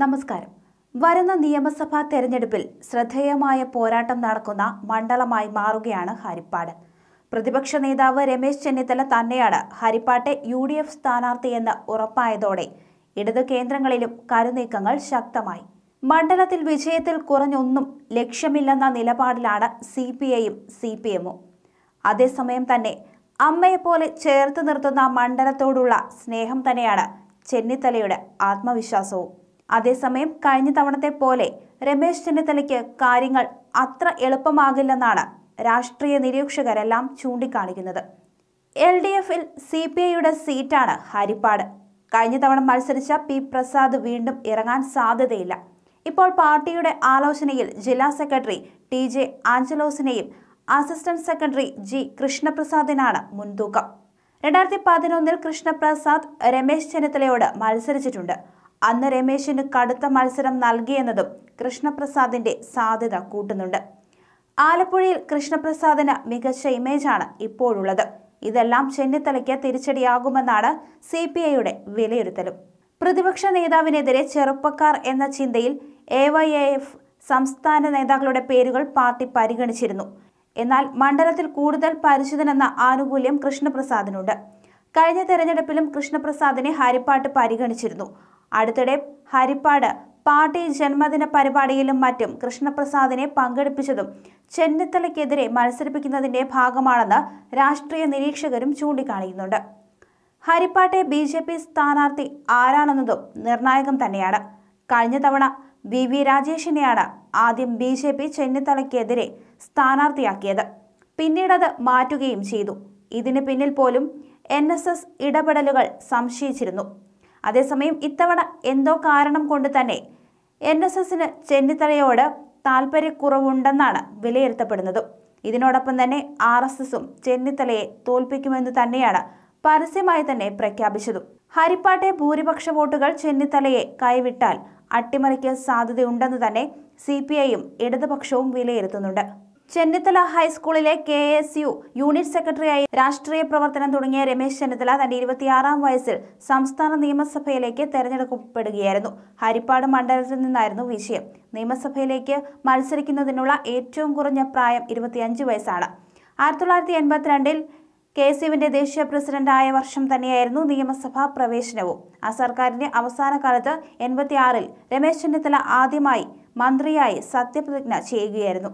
നമസ്കാരം വരുന്ന നിയമസഭാ തെരഞ്ഞെടുപ്പിൽ ശ്രദ്ധേയമായ പോരാട്ടം നടക്കുന്ന മണ്ഡലമായി മാറുകയാണ് ഹരിപ്പാട് പ്രതിപക്ഷ നേതാവ് രമേശ് ചെന്നിത്തല തന്നെയാണ് ഹരിപ്പാട്ടെ യു ഡി എഫ് സ്ഥാനാർത്ഥിയെന്ന് ഉറപ്പായതോടെ ഇടത് കേന്ദ്രങ്ങളിലും കരുനീക്കങ്ങൾ ശക്തമായി മണ്ഡലത്തിൽ വിജയത്തിൽ കുറഞ്ഞൊന്നും ലക്ഷ്യമില്ലെന്ന നിലപാടിലാണ് സി പി ഐയും സി പി എമ്മും അതേസമയം തന്നെ അമ്മയെപ്പോലെ ചേർത്ത് നിർത്തുന്ന മണ്ഡലത്തോടുള്ള സ്നേഹം തന്നെയാണ് ചെന്നിത്തലയുടെ ആത്മവിശ്വാസവും അതേസമയം കഴിഞ്ഞ തവണത്തെ പോലെ രമേശ് ചെന്നിത്തലയ്ക്ക് കാര്യങ്ങൾ അത്ര എളുപ്പമാകില്ലെന്നാണ് രാഷ്ട്രീയ നിരീക്ഷകരെല്ലാം ചൂണ്ടിക്കാണിക്കുന്നത് എൽ ഡി എഫിൽ സി പി ഐയുടെ സീറ്റാണ് ഹരിപ്പാട് കഴിഞ്ഞ തവണ മത്സരിച്ച പി പ്രസാദ് വീണ്ടും ഇറങ്ങാൻ സാധ്യതയില്ല ഇപ്പോൾ പാർട്ടിയുടെ ആലോചനയിൽ ജില്ലാ സെക്രട്ടറി ടി ജെ ആഞ്ചലോസിനെയും അസിസ്റ്റന്റ് സെക്രട്ടറി ജി കൃഷ്ണപ്രസാദിനാണ് മുൻതൂക്കം രണ്ടായിരത്തി പതിനൊന്നിൽ കൃഷ്ണപ്രസാദ് രമേശ് ചെന്നിത്തലയോട് മത്സരിച്ചിട്ടുണ്ട് അന്ന് രമേശിന് കടുത്ത മത്സരം നൽകിയെന്നതും കൃഷ്ണപ്രസാദിന്റെ സാധ്യത കൂട്ടുന്നുണ്ട് ആലപ്പുഴയിൽ കൃഷ്ണപ്രസാദിന് മികച്ച ഇമേജാണ് ഇപ്പോഴുള്ളത് ഇതെല്ലാം ചെന്നിത്തലയ്ക്ക് തിരിച്ചടിയാകുമെന്നാണ് സി പി ഐയുടെ വിലയിരുത്തലും പ്രതിപക്ഷ നേതാവിനെതിരെ ചെറുപ്പക്കാർ എന്ന ചിന്തയിൽ എ വൈ എ എഫ് സംസ്ഥാന നേതാക്കളുടെ പേരുകൾ പാർട്ടി പരിഗണിച്ചിരുന്നു എന്നാൽ മണ്ഡലത്തിൽ കൂടുതൽ പരിചിതനെന്ന ആനുകൂല്യം കൃഷ്ണപ്രസാദിനുണ്ട് കഴിഞ്ഞ തെരഞ്ഞെടുപ്പിലും കൃഷ്ണപ്രസാദിനെ ഹരിപ്പാട്ട് പരിഗണിച്ചിരുന്നു അടുത്തിടെ ഹരിപ്പാട് പാർട്ടി ജന്മദിന പരിപാടിയിലും മറ്റും കൃഷ്ണപ്രസാദിനെ പങ്കെടുപ്പിച്ചതും ചെന്നിത്തലയ്ക്കെതിരെ മത്സരിപ്പിക്കുന്നതിന്റെ ഭാഗമാണെന്ന് രാഷ്ട്രീയ നിരീക്ഷകരും ചൂണ്ടിക്കാണിക്കുന്നുണ്ട് ഹരിപ്പാട്ടെ ബി ജെ പി സ്ഥാനാർത്ഥി ആരാണെന്നതും നിർണായകം തന്നെയാണ് കഴിഞ്ഞ തവണ വി വി രാജേഷിനെയാണ് ആദ്യം ബി ജെ പി ചെന്നിത്തലയ്ക്കെതിരെ സ്ഥാനാർത്ഥിയാക്കിയത് പിന്നീടത് മാറ്റുകയും ചെയ്തു ഇതിന് പിന്നിൽ പോലും എൻ ഇടപെടലുകൾ സംശയിച്ചിരുന്നു അതേസമയം ഇത്തവണ എന്തോ കാരണം കൊണ്ട് തന്നെ എൻ എസ് എസിന് ചെന്നിത്തലയോട് താല്പര്യക്കുറവുണ്ടെന്നാണ് വിലയിരുത്തപ്പെടുന്നത് ഇതിനോടൊപ്പം തന്നെ ആർ എസ് എസും ചെന്നിത്തലയെ തോൽപ്പിക്കുമെന്ന് തന്നെയാണ് പരസ്യമായി തന്നെ പ്രഖ്യാപിച്ചതും ഹരിപ്പാട്ടെ ഭൂരിപക്ഷ വോട്ടുകൾ ചെന്നിത്തലയെ കൈവിട്ടാൽ അട്ടിമറിക്ക് സാധ്യതയുണ്ടെന്ന് തന്നെ സി പി ഐയും ഇടതുപക്ഷവും വിലയിരുത്തുന്നുണ്ട് ചെന്നിത്തല ഹൈസ്കൂളിലെ കെ എസ് യു യൂണിറ്റ് സെക്രട്ടറിയായി രാഷ്ട്രീയ പ്രവർത്തനം തുടങ്ങിയ രമേശ് ചെന്നിത്തല തന്റെ ഇരുപത്തിയാറാം വയസ്സിൽ സംസ്ഥാന നിയമസഭയിലേക്ക് തെരഞ്ഞെടുക്കപ്പെടുകയായിരുന്നു ഹരിപ്പാട് മണ്ഡലത്തിൽ നിന്നായിരുന്നു വിഷയം നിയമസഭയിലേക്ക് മത്സരിക്കുന്നതിനുള്ള ഏറ്റവും കുറഞ്ഞ പ്രായം ഇരുപത്തിയഞ്ച് വയസ്സാണ് ആയിരത്തി തൊള്ളായിരത്തി എൺപത്തിരണ്ടിൽ കെ എസ് യുവിന്റെ ദേശീയ പ്രസിഡന്റായ വർഷം തന്നെയായിരുന്നു നിയമസഭാ പ്രവേശനവും ആ സർക്കാരിന്റെ അവസാന കാലത്ത് എൺപത്തിയാറിൽ രമേശ് ചെന്നിത്തല ആദ്യമായി മന്ത്രിയായി സത്യപ്രതിജ്ഞ ചെയ്യുകയായിരുന്നു